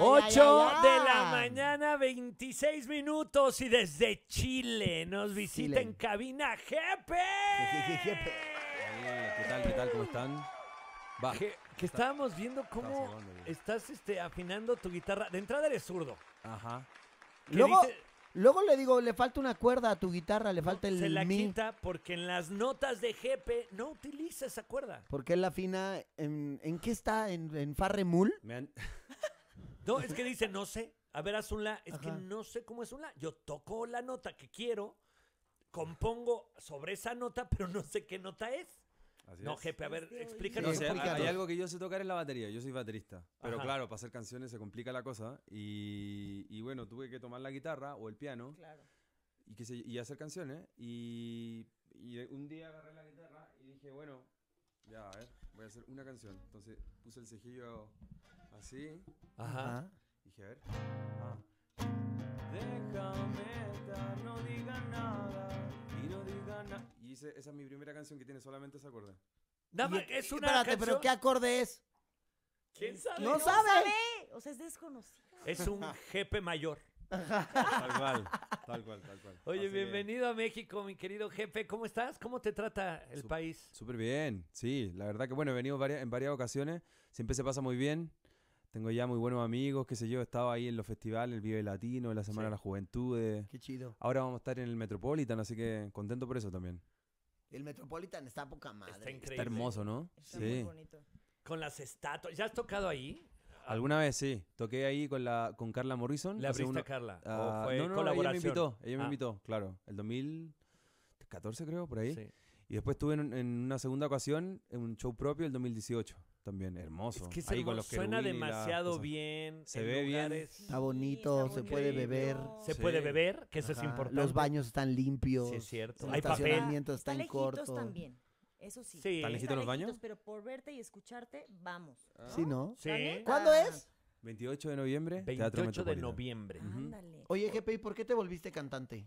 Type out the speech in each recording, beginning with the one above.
8 de la mañana, 26 minutos y desde Chile nos visita en cabina Jepe. ¿Qué tal? ¿Qué tal? ¿Cómo están? Que, estábamos viendo cómo estás este, afinando tu guitarra. De entrada eres zurdo. Ajá. Luego, luego le digo, le falta una cuerda a tu guitarra, le falta el Se la mi. porque en las notas de Jepe no utiliza esa cuerda. Porque él la afina. ¿En, en qué está? ¿En, en fa Me No, es que dice, no sé. A ver, haz un la. Es que no sé cómo es un la. Yo toco la nota que quiero, compongo sobre esa nota, pero no sé qué nota es. no, jefe, a ver, explícanos. hay algo que yo sé tocar en la batería, yo soy baterista. Pero claro, para hacer canciones se complica la cosa. Y, bueno, tuve que tomar la guitarra o el piano y, que hacer canciones. Y, y un día agarré la guitarra y dije, bueno, ya, a ver, voy a hacer una canción. Entonces puse el cejillo Así. Ajá. Dije, a ver. Ah. Déjame estar, no diga nada. Y no diga nada. Y esa es mi primera canción que tiene solamente ese acorde. Dame, es una espérate, pero ¿qué acorde es? ¿Quién sabe? No sabe. O sea, es desconocido. Es un jefe mayor. Tal cual, tal cual, tal cual. Oye, bienvenido a México, mi querido jefe. ¿Cómo estás? ¿Cómo te trata el país? Súper bien, sí, la verdad que bueno, he venido en varias ocasiones, siempre se pasa muy bien, tengo ya muy buenos amigos, qué sé yo, estaba ahí en los festivales, el Vive Latino, la Semana de la Juventud. Qué chido. Ahora vamos a estar en el Metropolitan, así que contento por eso también. El Metropolitan está poca madre. Está increíble. hermoso, ¿no? Está sí. muy bonito. Con las estatuas. ¿Ya has tocado ahí? Alguna vez sí, toqué ahí con la con Carla Morrison. La abriste a Carla? Ah, no, no, ella me invitó, ella me ah. invitó, claro, el 2014 creo, por ahí. Y después estuve en, en, una segunda ocasión en un show propio el 2018 también hermoso. Es que es Suena demasiado bien. se ve bien. Está bonito, se puede beber. Se puede beber, que eso es importante. Los baños están limpios. Sí, es cierto. Hay papel. estacionamiento está en también. Eso sí. Sí. ¿Está los baños? Pero por verte y escucharte, vamos. Ah. Sí, ¿no? Sí. ¿Cuándo es? 28 de noviembre, 28 de noviembre. Ándale. Oye, GP, ¿y por qué te volviste cantante?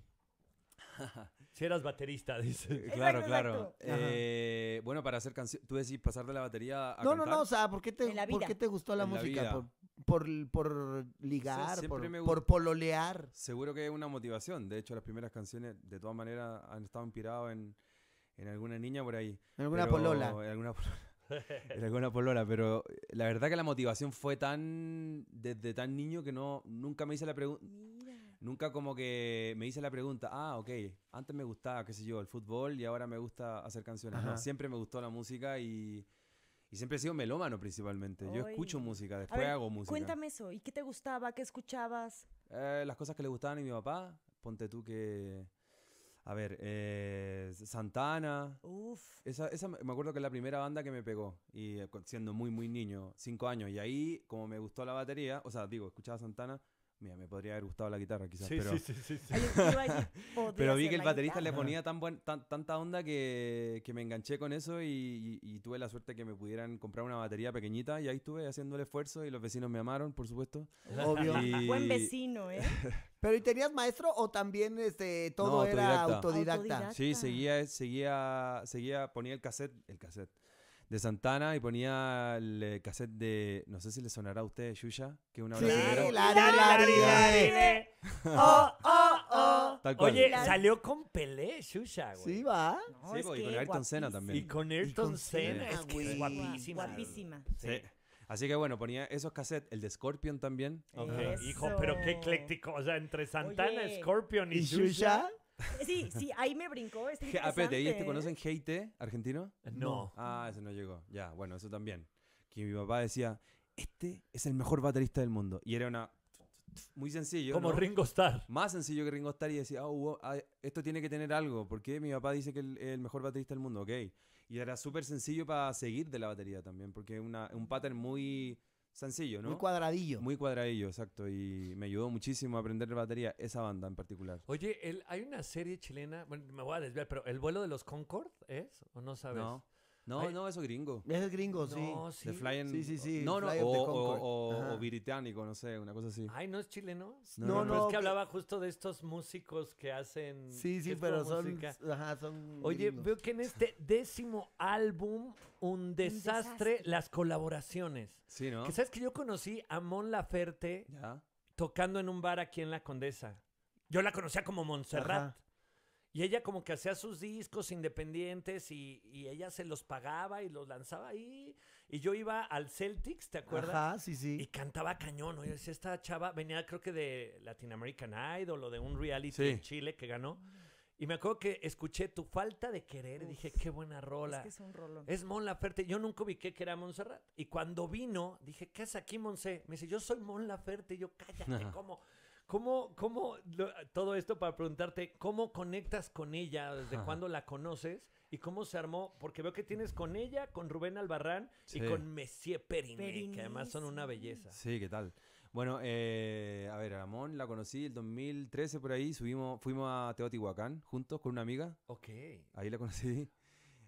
eras baterista, dice. Claro, claro. Eh, bueno, para hacer canciones tú decís pasar de la batería a No, cantar? no, no, o sea, ¿por qué te, ¿por qué te gustó la música? por, por, ligar, por, por, pololear. Seguro que es una motivación. De hecho, las primeras canciones, de todas maneras, han estado inspiradas en, en alguna niña por ahí. En alguna polola. En alguna polola. alguna polola, pero eh, la verdad que la motivación fue tan desde tan niño que no nunca me hice la pregunta nunca como que me hice la pregunta, ah, ok, antes me gustaba, qué sé yo, el fútbol y ahora me gusta hacer canciones. Siempre me gustó la música y, y siempre he sido melómano principalmente. Yo escucho música, después hago música. Cuéntame eso, ¿y qué te gustaba? ¿Qué escuchabas? Eh, las cosas que le gustaban a mi papá, ponte tú que... A ver, eh, Santana. Uf. Esa, esa, me acuerdo que es la primera banda que me pegó. Y eh, siendo muy, muy niño, cinco años. Y ahí, como me gustó la batería, o sea, digo, escuchaba Santana, Mira, me podría haber gustado la guitarra quizás, pero... vi que el baterista le ponía tan buen, tanta onda que, me enganché con eso y, tuve la suerte que me pudieran comprar una batería pequeñita y ahí estuve haciendo el esfuerzo y los vecinos me amaron, por supuesto. Obvio. Buen vecino, ¿eh? ¿Pero y tenías maestro o también este, todo era autodidacta. autodidacta? Sí, seguía, seguía, seguía, ponía el cassette, el cassette de Santana y ponía el eh, cassette de. No sé si le sonará a ustedes, Yuya, que una hora oh, oh, oh. Oye, salió con Pelé, Shusha, güey. Sí, va. sí, y con Ayrton Senna también. Y con Ayrton Senna, es guapísima. Guapísima. Sí. Así que bueno, ponía esos cassettes, el de Scorpion también. Hijo, pero qué ecléctico. O sea, entre Santana, Scorpion y, ¿Y Shusha. Sí, sí, ahí me brincó. este ¿y te conocen Heite, argentino? No. Ah, ese no llegó. Ya, bueno, eso también. Que mi papá decía, este es el mejor baterista del mundo. Y era una... Muy sencillo. Como Ringo Starr. Más sencillo que Ringo Starr y decía, oh, esto tiene que tener algo, porque mi papá dice que es el, el mejor baterista del mundo, ok. Y era súper sencillo para seguir de la batería también, porque es un pattern muy sencillo, ¿no? Muy cuadradillo. Muy cuadradillo, exacto. Y me ayudó muchísimo a aprender batería, esa banda en particular. Oye, hay una serie chilena, bueno, me voy a desviar, pero ¿el vuelo de los Concord es? ¿O no sabes? No, no, eso gringo. es gringo, sí. No, sí. sí, sí, sí. No, no, o, o, británico, no sé, una cosa así. Ay, ¿no es chileno? No, no. es que hablaba justo de estos músicos que hacen... Sí, sí, pero son... Ajá, son Oye, veo que en este décimo álbum, un desastre, las colaboraciones. Sí, ¿no? Que sabes que yo conocí a Mon Laferte tocando en un bar aquí en La Condesa. Yo la conocía como Montserrat. Y ella como que hacía sus discos independientes y, y, ella se los pagaba y los lanzaba ahí. Y yo iba al Celtics, ¿te acuerdas? Ajá, sí, sí. Y cantaba cañón. Oye, decía esta chava venía creo que de Latin American Idol o de un reality en Chile que ganó. Y me acuerdo que escuché tu falta de querer y dije, qué buena rola. Es que es un rolón. Es Mon Laferte. Yo nunca ubiqué que era Montserrat. Y cuando vino, dije, ¿qué es aquí, Monse? Me dice, yo soy Mon Laferte. Y yo, cállate, ¿cómo? ¿Cómo, cómo todo esto para preguntarte, cómo conectas con ella, desde cuándo la conoces y cómo se armó? Porque veo que tienes con ella, con Rubén Albarrán y con Messier Periné, que además son una belleza. Sí, ¿qué tal? Bueno, eh, a ver, Ramón la conocí el 2013 por ahí, subimos, fuimos a Teotihuacán juntos con una amiga. Ok. Ahí la conocí.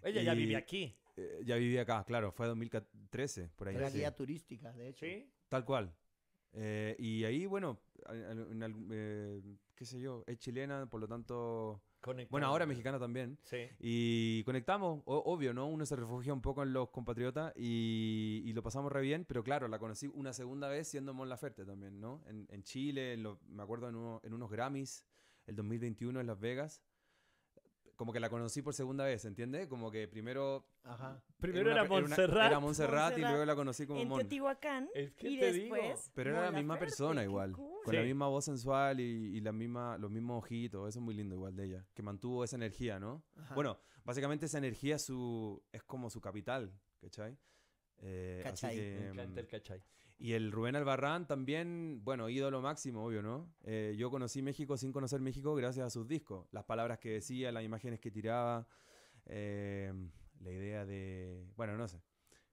Ella ya vivía aquí. Eh, ya vivía acá, claro, fue 2013, por ahí. Era guía turística, de hecho. Sí. Tal cual. Eh, y ahí, bueno, eh, qué sé yo, es chilena, por lo tanto... Bueno, ahora mexicana también. Sí. Y conectamos, obvio, ¿no? Uno se refugia un poco en los compatriotas y, lo pasamos re bien, pero claro, la conocí una segunda vez siendo Mon Laferte también, ¿no? En, Chile, me acuerdo en, en unos Grammys, el 2021 en Las Vegas. Como que la conocí por segunda vez, ¿entiendes? Como que primero Ajá Primero era, era Montserrat. Era Montserrat, y luego la conocí como en Teotihuacán. y después. Pero era la misma persona igual. Con la misma voz sensual y, y, la misma, los mismos ojitos. Eso es muy lindo igual de ella. Que mantuvo esa energía, ¿no? Bueno, básicamente esa energía su, es como su capital, ¿cachai? Eh, cachai. que, el mm, cachai. Y el Rubén Albarrán también, bueno, ídolo máximo, obvio, ¿no? Eh, yo conocí México sin conocer México gracias a sus discos. Las palabras que decía, las imágenes que tiraba. Eh, la idea de. Bueno, no sé.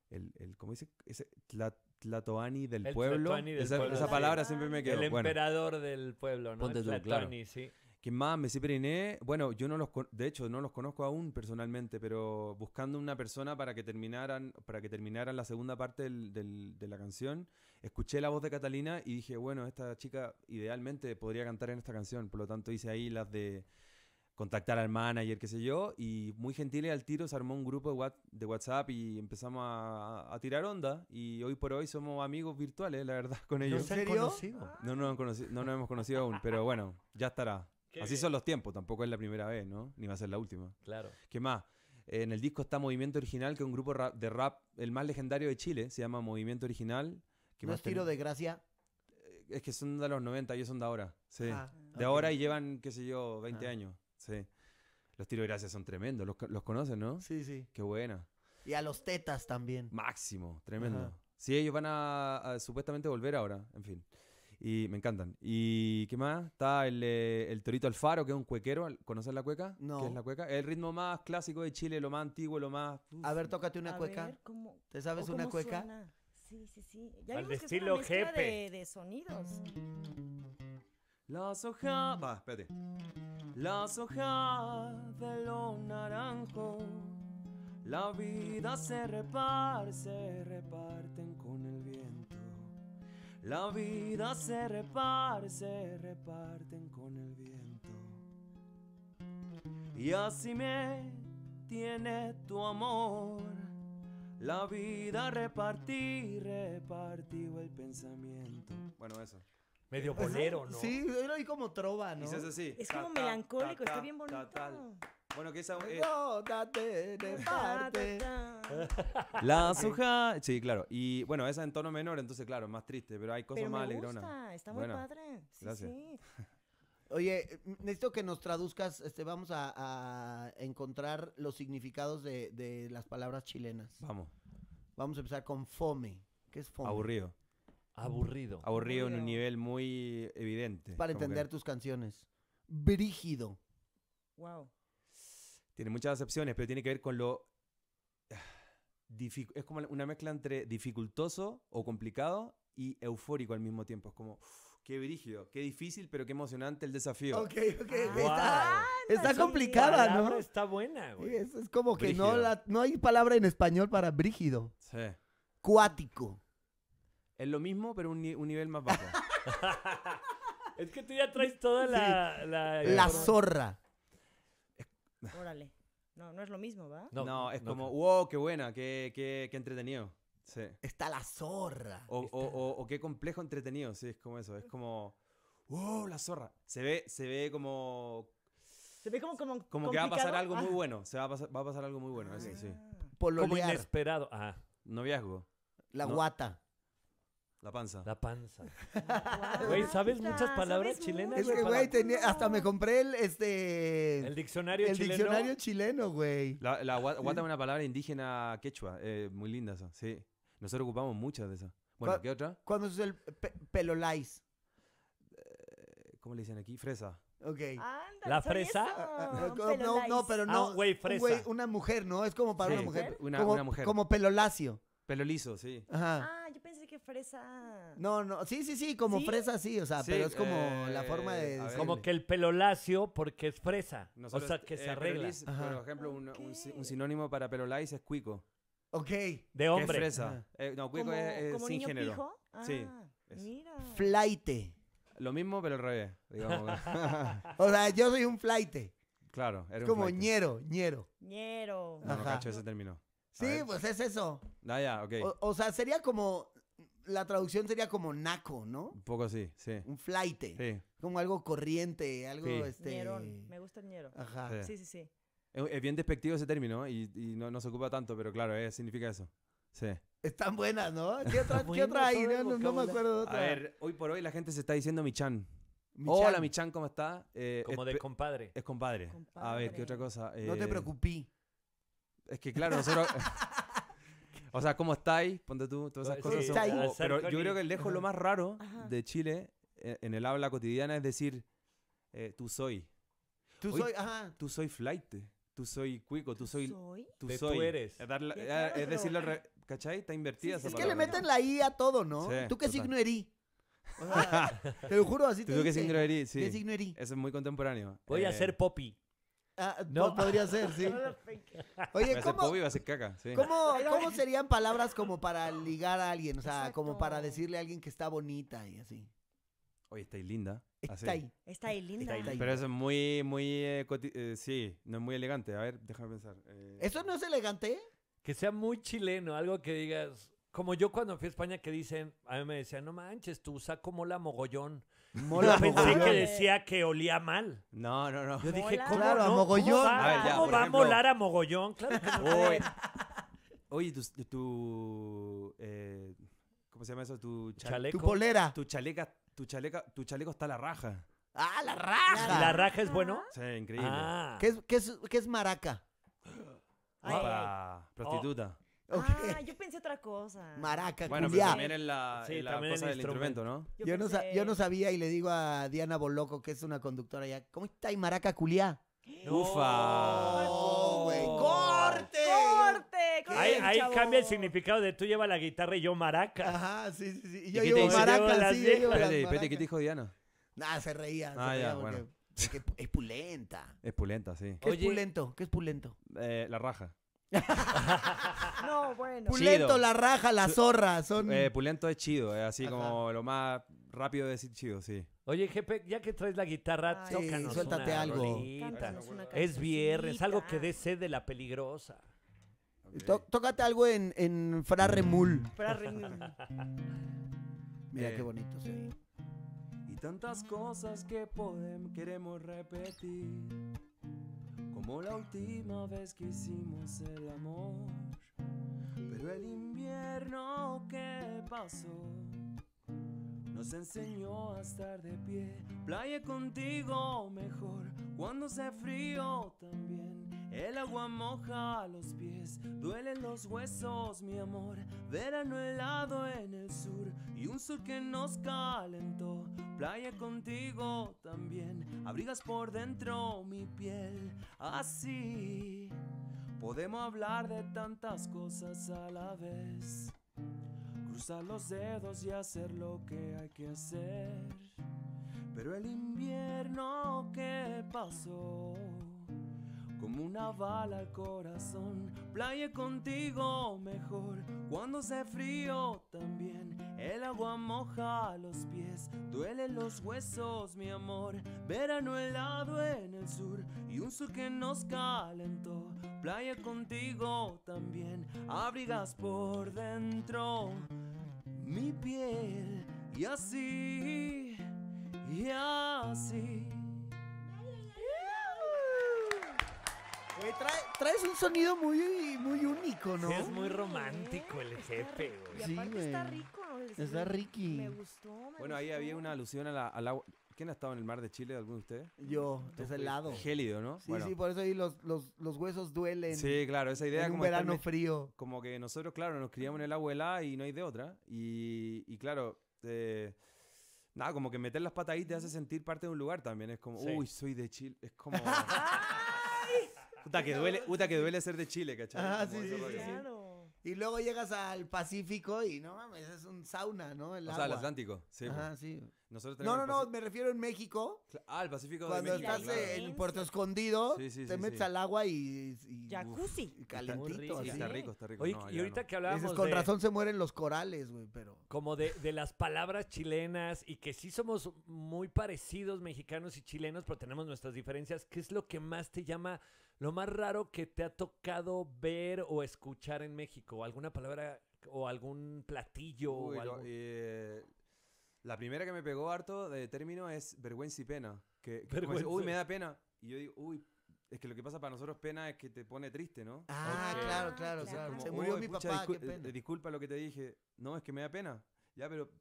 El, el ¿Cómo dice? Ese la Tlatoani del, pueblo. Tlatoani del esa, pueblo. esa, palabra siempre me quedó. El emperador del pueblo, ¿no? Ponte Tlatoani, sí. ¿Quién más? Messi Periné. Bueno, yo no los de hecho no los conozco aún personalmente, pero buscando una persona para que terminaran para que terminaran la segunda parte de la canción, escuché la voz de Catalina y dije, bueno, esta chica idealmente podría cantar en esta canción, por lo tanto hice ahí las de contactar al manager, qué sé yo, y muy gentil y al tiro se armó un grupo de, WhatsApp y empezamos a, tirar onda y hoy por hoy somos amigos virtuales, la verdad, con ellos. ¿No serio, No, nos hemos conocido aún, pero bueno, ya estará. Así son los tiempos, tampoco es la primera vez, ¿no? Ni va a ser la última. Claro. ¿Qué más? En el disco está Movimiento Original, que es un grupo de rap, el más legendario de Chile, se llama Movimiento Original. Que ¿No es tiro de gracia? Eh, es que son de los 90, ellos son de ahora. Sí. Ah, de ahora y llevan, qué sé yo, 20 ah. años. Sí. Los tiro de gracia son tremendos. Los, los conocen, ¿no? Sí, sí. Qué buena. Y a los tetas también. Máximo, tremendo. Sí, ellos van a, supuestamente volver ahora, en fin. Y me encantan. ¿Y qué más? Está el, eh, el Torito Alfaro, que es un cuequero. ¿Conoces la cueca? No. ¿Qué es la cueca? El ritmo más clásico de Chile, lo más antiguo, lo más... A ver, tócate una cueca. ¿Te sabes una cueca? Sí, sí, sí. Al estilo que es una jefe. De, sonidos. Los hojas... Va, espérate las hojas de lo naranjo. La vida se reparte, se reparten con el viento. La vida se reparte, se reparten con el viento. Y así me tiene tu amor. La vida repartí, repartió el pensamiento. Bueno, eso. Medio bolero, ¿no? Sí, era ahí como trova, ¿no? Dices así. Es como melancólico, está bien bonito. Bueno, que esa es... Eh, no, de La azuja... Sí, claro. Y bueno, esa en tono menor, entonces claro, más triste, pero hay cosas pero más me Gusta, está muy padre. gracias. Oye, necesito que nos traduzcas, este, vamos a, a encontrar los significados de, de, las palabras chilenas. Vamos. Vamos a empezar con fome. ¿Qué es fome? Aburrido. Aburrido. Aburrido, en un nivel muy evidente. Para entender tus canciones. Brígido. Wow. Tiene muchas acepciones, pero tiene que ver con lo... Es como una mezcla entre dificultoso o complicado y eufórico al mismo tiempo. Es como, qué brígido, qué difícil, pero qué emocionante el desafío. Ok, ok. Ah, está, complicada, ¿no? Está buena, güey. es, como que no, no hay palabra en español para brígido. Sí. Cuático. Es lo mismo, pero un, nivel más bajo. Es que tú ya traes toda la... La, zorra. Órale. No, no es lo mismo, ¿va? No, es como, wow, qué buena, qué, qué, qué entretenido. Sí. Está la zorra. O, o- o- qué complejo entretenido, sí, es como eso. Es como, wow, la zorra. Se ve, se ve como, Se ve como, como, como que va a pasar algo muy ah. bueno. Se va a pasar, va a pasar algo muy bueno, sí, sí. Ah. Como inesperado. Ah, Noviazgo. La guata. La panza. La panza. Güey, ¿sabes muchas palabras chilenas? Es que, güey, hasta me compré el, este... El diccionario el diccionario chileno, güey. La, guata es una palabra indígena quechua, eh, muy linda esa, sí. Nosotros ocupamos muchas de esas. Bueno, ¿qué otra? ¿Cuándo es el pelolais? Eh, ¿Cómo le dicen aquí? Fresa. Ok. ¿La fresa? Ah, ah, no, no, ah, no. güey fresa. una mujer, ¿no? Es como para una mujer. una- como, mujer. Como pelolacio. lacio. sí. Ajá que fresa. No, no, sí, sí, sí, como fresa sí, o sea, pero es como eh, la forma de. Como que el pelolacio porque es fresa. o sea, que se eh, arregla. Por ejemplo, un, sinónimo para pelo es cuico. Ok. De hombre. Es fresa. Eh, no, cuico es, sin género. Sí, ah, Mira. Flaite. Lo mismo, pero al revés. O sea, yo soy un flaite. claro, Es como ñero, ñero. Ñero. No, no cacho ese término. Sí, pues es eso. Ah, ya, ok. o sea, sería como la traducción sería como naco, ¿no? Un poco así, sí. Un flaite. Sí. Como algo corriente, algo este. Me gusta el ñero. Ajá. Sí, sí, sí. Es, bien despectivo ese término y, y no, se ocupa tanto, pero claro, eh, significa eso. Sí. Están buenas, ¿no? ¿Qué otra, ¿qué hay? No, me acuerdo de otra. A ver, hoy por hoy la gente se está diciendo Michan. chan. Hola, Michan, ¿cómo está? Eh, como de compadre. Es compadre. A ver, ¿qué otra cosa? no te eh, preocupí. Es que claro, nosotros... O sea, ¿cómo estáis? Ponte tú, todas esas cosas. son, pero yo creo que el lejos lo más raro de Chile eh, en el habla cotidiana es decir, eh, tú soy. Tú soy, ajá. Tú soy flight. Tú soy cuico, tú soy. Tú soy. eres. Es, eh, decir, es ¿cachai? Está invertida esa esa Es que le meten la I a todo, ¿no? ¿Tú qué signo erí. te lo juro así. ¿Tú, te tú qué signo erí, Sí. ¿Qué signo erí. Eso es muy contemporáneo. Voy a ser Poppy. Ah, no, podría ser, sí. Oye, ¿cómo, ¿cómo, serían palabras como para ligar a alguien? O sea, como para decirle a alguien que está bonita y así. Oye, está ahí linda. Está ahí. Está ahí linda. Pero eso es muy, muy. Eh, eh, sí, no es muy elegante. A ver, déjame pensar. Eh. ¿Eso no es elegante? Que sea muy chileno, algo que digas. Como yo cuando fui a España que dicen, a mí me decían, no manches, tú usa como la mogollón. Mola Yo pensé que decía que olía mal. No, no, no. Yo dije, ¿cómo, Claro, a mogollón. ¿Cómo va, A molar a mogollón? Claro que no. Oye, tu, tu, eh, ¿cómo se llama eso? Tu Chaleco. Tu polera. Tu chaleca, tu chaleca, tu chaleco está a la raja. ¡Ah, la raja! ¿La raja es bueno? Ah. Sí, increíble. Ah. ¿Qué es, qué es- qué es maraca? prostituta. Ah, yo pensé otra cosa. Maraca, Bueno, pero también en la, cosa el del instrumento, ¿no? Yo, no sabía y le digo a Diana Boloco, que es una conductora ya, ¿cómo está ahí Maraca Culiá? ¡Ufa! Oh, oh. ¡Corte! ¡Corte! Ahí, cambia el significado de tú llevas la guitarra y yo maraca. Ajá, sí, sí, sí. Y yo llevo Maraca, sí, Espérate, ¿qué te dijo Diana? Nada, se reía. Ah, se reía bueno. es pulenta. Es pulenta, sí. ¿Qué es pulento? ¿Qué es pulento? Eh, la raja. no, Pulento, la raja, la zorra. Son... Eh, pulento es chido, eh, así como lo más rápido de decir chido, sí. Oye, jefe, ya que traes la guitarra, suéltate algo. es viernes, algo que dé sed de la peligrosa. tócate algo en, en Frarremul. Mm. Mira eh. qué bonito Y tantas cosas que podemos, queremos repetir la última vez que hicimos el amor. Pero el invierno que pasó nos enseñó a estar de pie. Playa contigo mejor, cuando se frío también. El agua moja los pies, duelen los huesos, mi amor. Verano helado en el sur y un sur que nos calentó playa contigo también. Abrigas por dentro mi piel, así podemos hablar de tantas cosas a la vez. Cruzar los dedos y hacer lo que hay que hacer. Pero el invierno que pasó, como una bala al corazón, playa contigo mejor. Cuando hace frío también, el agua moja los duelen los huesos, mi amor. Verano helado en el sur y un sur que nos calentó. Playa contigo también, abrigas por dentro mi piel y así, y así. traes un sonido muy, muy único, ¿no? es muy romántico el jefe, Y aparte está rico. Esa Ricky. bueno, ahí había una alusión al agua. ¿Quién ha estado en el mar de Chile, alguno de ustedes? Yo, es lado. Gélido, ¿no? Sí, sí, por eso ahí los, huesos duelen. Sí, claro, esa idea. En un verano frío. Como que nosotros, claro, nos criamos en el agua helada y no hay de otra. Y, claro, eh, nada, como que meter las patas ahí te hace sentir parte de un lugar también. Es como, uy, soy de Chile. Es como... Puta que duele, que duele ser de Chile, ¿cachai? Ah, sí, sí, claro. Y luego llegas al Pacífico y no mames, es un sauna, ¿no? o sea, el Atlántico. Sí. Ajá, pues. sí. No, no, no, me refiero en México. Ah, el Pacífico Cuando de México. estás eh, en Puerto Escondido, te metes al agua y, y y calentito. está rico, está rico. y ahorita que hablábamos Dices, con razón se mueren los corales, güey, pero como de, las palabras chilenas y que sí somos muy parecidos mexicanos y chilenos, pero tenemos nuestras diferencias, ¿qué es lo que más te llama, lo más raro que te ha tocado ver o escuchar en México? ¿Alguna palabra o algún platillo? o eh, la primera que me pegó harto de término es vergüenza y pena. Que, uy, me da pena. Y yo digo, uy, es que lo que pasa para nosotros pena es que te pone triste, ¿no? Ah, claro, claro. claro. Se murió mi papá, qué pena. Eh, disculpa lo que te dije. No, es que me da pena. Ya, pero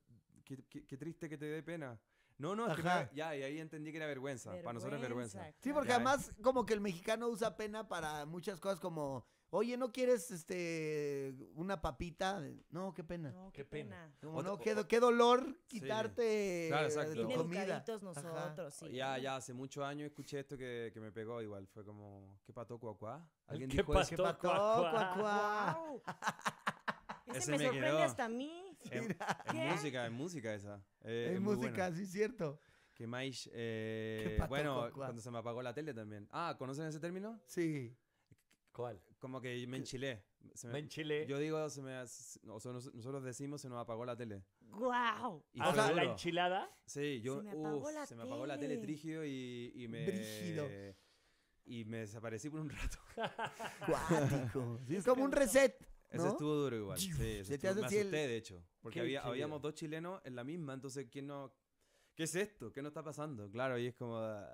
qué, triste que te dé pena. No, no, es que ya, y ahí entendí que era vergüenza. para nosotros es vergüenza. Sí, porque eh. además como que el mexicano usa pena para muchas cosas como Oye, ¿no quieres este una papita? No, qué pena. No, qué, pena. no, qué, qué, dolor quitarte claro, de tu comida. nosotros, Ya, ya, hace muchos años escuché esto que, que, me pegó igual. Fue como, ¿qué pató cuacuá? ¿Alguien ¿Qué dijo pató, ¿Qué pato cuacuá? Ese, me, sorprende hasta a mí. Es, música, es música esa. Eh, es, música, sí, cierto. Que maíz. Eh, bueno, cuando se me apagó la tele también. Ah, ¿conocen ese término? Sí. ¿Cuál? Como que me enchilé. me, enchilé. Yo digo, se me, nosotros decimos se nos apagó la tele. ¡Guau! ah, la enchilada? Sí, yo. Se me apagó, la, se me apagó tele. la tele trígido y, me. Y me desaparecí por un rato. Guático. es como un reset. ¿No? Eso estuvo duro igual. Sí, se me asusté, el... de hecho. Porque había, habíamos dos chilenos en la misma, entonces, ¿quién no...? ¿Qué es esto? ¿Qué nos está pasando? Claro, y es como... Ah,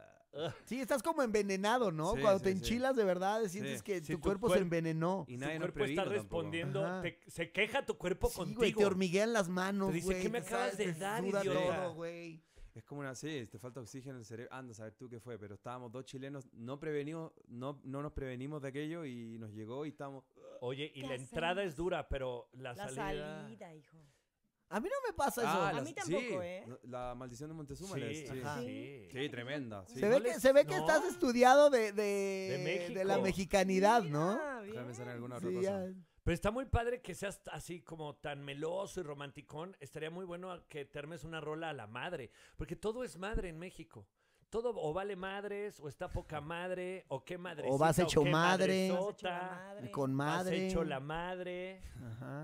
Sí, estás como envenenado, ¿no? Cuando te enchilas de verdad, sientes que tu, cuerpo se envenenó. Y tu cuerpo está respondiendo, se queja tu cuerpo contigo. Güey, te hormiguean las manos, te dice, ¿qué me acabas de dar, idiota? güey. Es como una, sí, te falta oxígeno en el cerebro. Anda, a ver tú qué fue, pero estábamos dos chilenos, no prevenimos, no, no nos prevenimos de aquello y nos llegó y estamos. Oye, y la entrada es dura, pero la, la salida. La salida, hijo. A mí no me pasa eso. Ah, a mí tampoco, ¿eh? La maldición de Montezuma. Sí, sí, sí, tremenda. Se, ve, que, se ve que estás estudiado de, de, de, la mexicanidad, ¿no? alguna Pero está muy padre que seas así como tan meloso y romanticón. Estaría muy bueno que termes una rola a la madre. Porque todo es madre en México todo o vale madres, o está poca madre, o qué madre. O vas hecho madre, con madre. hecho la madre,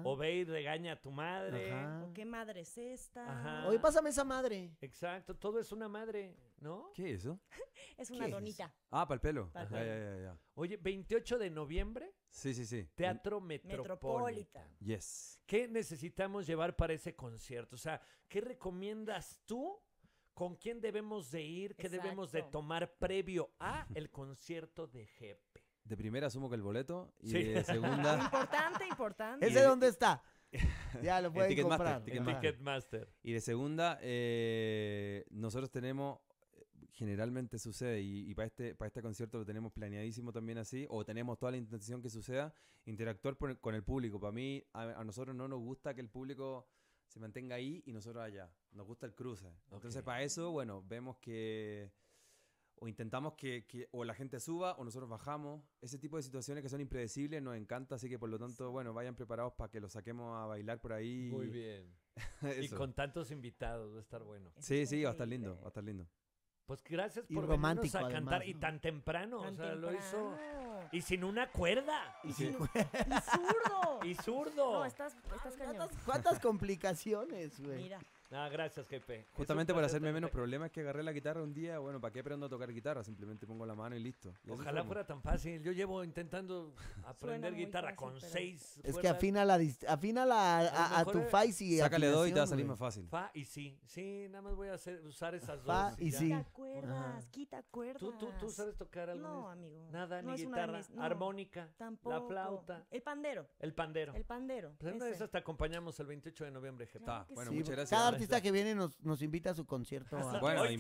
o ve y regaña a tu madre. O qué madre es esta. Oye, pásame esa madre. Exacto, todo es una madre, ¿no? ¿Qué es eso? es una donita. Ah, para el pelo. Oye, 28 de noviembre. Sí, sí, sí. Teatro Metropolita. Yes. ¿Qué necesitamos llevar para ese concierto? O sea, ¿qué recomiendas tú con quién debemos de ir, qué debemos de tomar previo a el concierto de Jepe. De primera asumo que el boleto y de segunda. importante, importante. ¿Ese dónde está? ya lo pueden comprar. Master, Ticketmaster. Y de segunda, eh, nosotros tenemos eh, generalmente sucede y, para este para este concierto lo tenemos planeadísimo también así o tenemos toda la intención que suceda interactuar con el público para mí a, nosotros no nos gusta que el público se mantenga ahí y nosotros allá. Nos gusta el cruce. Entonces, para eso, bueno, vemos que o intentamos que, o la gente suba o nosotros bajamos. Ese tipo de situaciones que son impredecibles nos encanta, así que por lo tanto, bueno, vayan preparados para que lo saquemos a bailar por ahí. Muy bien. y con tantos invitados, va a estar bueno. Sí, sí, va a estar lindo, va a estar lindo. Pues gracias por venirnos a cantar y tan temprano, o sea, lo hizo y sin una cuerda. Y, zurdo. Y zurdo. No, estás, estás ah, cañón. ¿Cuántas complicaciones, güey? Mira. Nada, gracias, jefe. Justamente por hacerme menos problemas que agarré la guitarra un día. Bueno, ¿para qué aprendo a tocar guitarra? Simplemente pongo la mano y listo. Ojalá fuera pues. tan fácil. Yo llevo intentando aprender guitarra con seis. Es que afina la, afina la, a, tu eh, fa y si. Sácale dos y te va a salir más fácil. Fa y sí. Sí, nada más voy a hacer, usar esas dos. Fa y, sí. Quita cuerdas, quita cuerdas. ¿Tú, sabes tocar algo? No, amigo. Nada, ni guitarra. armónica. Tampoco. La flauta. El pandero. El pandero. El pandero. Pues esas te acompañamos el 28 de noviembre, jefe. Bueno, muchas gracias que viene nos, nos invita a su concierto. hoy,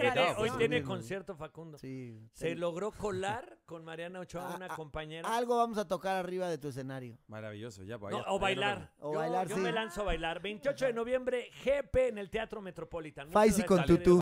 tiene concierto Facundo. Se logró colar con Mariana Ochoa, una ah, compañera. Algo vamos a tocar arriba de tu escenario. Maravilloso, ya O bailar. O bailar, Yo me lanzo a bailar. 28 de noviembre, GP en el Teatro Metropolitano. Faisy con Tutu.